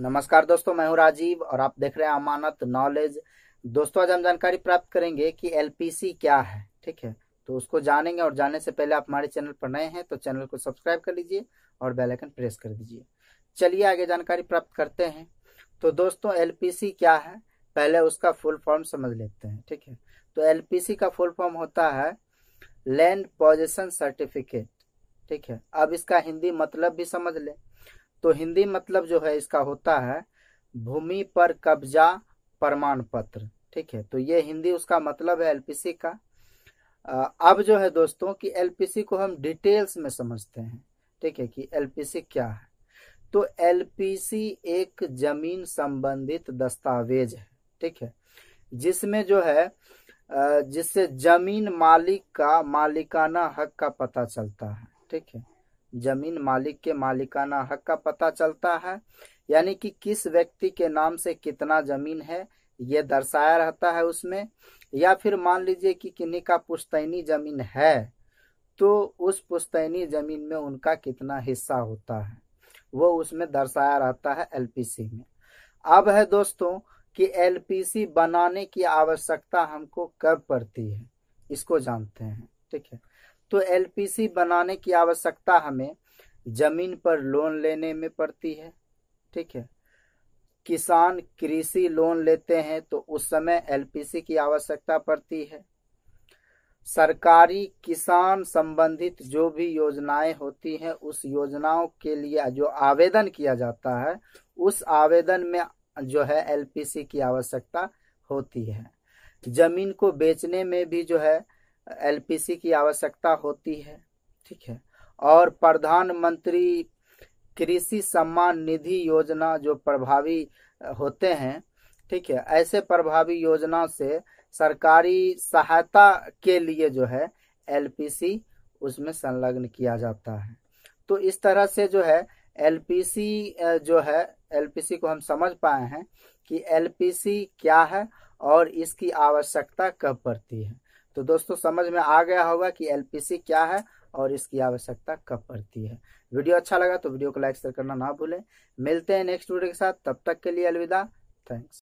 नमस्कार दोस्तों मैं हूं राजीव और आप देख रहे हैं अमानत नॉलेज दोस्तों आज हम जानकारी प्राप्त करेंगे कि एलपीसी क्या है ठीक है तो उसको जानेंगे और जानने से पहले आप हमारे चैनल पर नए हैं तो चैनल को सब्सक्राइब कर लीजिए और बेल आइकन प्रेस कर दीजिए चलिए आगे जानकारी प्राप्त करते हैं तो दोस्तों एल क्या है पहले उसका फुल फॉर्म समझ लेते हैं ठीक है तो एल का फुल फॉर्म होता है लैंड पोजिशन सर्टिफिकेट ठीक है अब इसका हिंदी मतलब भी समझ लें तो हिंदी मतलब जो है इसका होता है भूमि पर कब्जा प्रमाण पत्र ठीक है तो ये हिंदी उसका मतलब है एलपीसी का अब जो है दोस्तों कि एलपीसी को हम डिटेल्स में समझते हैं ठीक है कि एलपीसी क्या है तो एलपीसी एक जमीन संबंधित दस्तावेज है ठीक है जिसमें जो है जिससे जमीन मालिक का मालिकाना हक का पता चलता है ठीक है जमीन मालिक के मालिकाना हक का पता चलता है यानी कि किस व्यक्ति के नाम से कितना जमीन है ये दर्शाया रहता है उसमें या फिर मान लीजिए कि किन्हीं का पुश्तैनी जमीन है तो उस पुश्तैनी जमीन में उनका कितना हिस्सा होता है वो उसमें दर्शाया रहता है एलपीसी में अब है दोस्तों कि एलपीसी बनाने की आवश्यकता हमको कब पड़ती है इसको जानते हैं ठीक है तो एलपीसी बनाने की आवश्यकता हमें जमीन पर लोन लेने में पड़ती है ठीक है किसान कृषि लोन लेते हैं तो उस समय एलपीसी की आवश्यकता पड़ती है सरकारी किसान संबंधित जो भी योजनाएं होती हैं उस योजनाओं के लिए जो आवेदन किया जाता है उस आवेदन में जो है एलपीसी की आवश्यकता होती है जमीन को बेचने में भी जो है एलपीसी की आवश्यकता होती है ठीक है और प्रधानमंत्री कृषि सम्मान निधि योजना जो प्रभावी होते हैं ठीक है ऐसे प्रभावी योजना से सरकारी सहायता के लिए जो है एलपीसी उसमें संलग्न किया जाता है तो इस तरह से जो है एलपीसी जो है एलपीसी को हम समझ पाए हैं कि एलपीसी क्या है और इसकी आवश्यकता कब पड़ती है तो दोस्तों समझ में आ गया होगा कि एलपीसी क्या है और इसकी आवश्यकता कब पड़ती है वीडियो अच्छा लगा तो वीडियो को लाइक शेयर करना ना भूलें मिलते हैं नेक्स्ट वीडियो के साथ तब तक के लिए अलविदा थैंक्स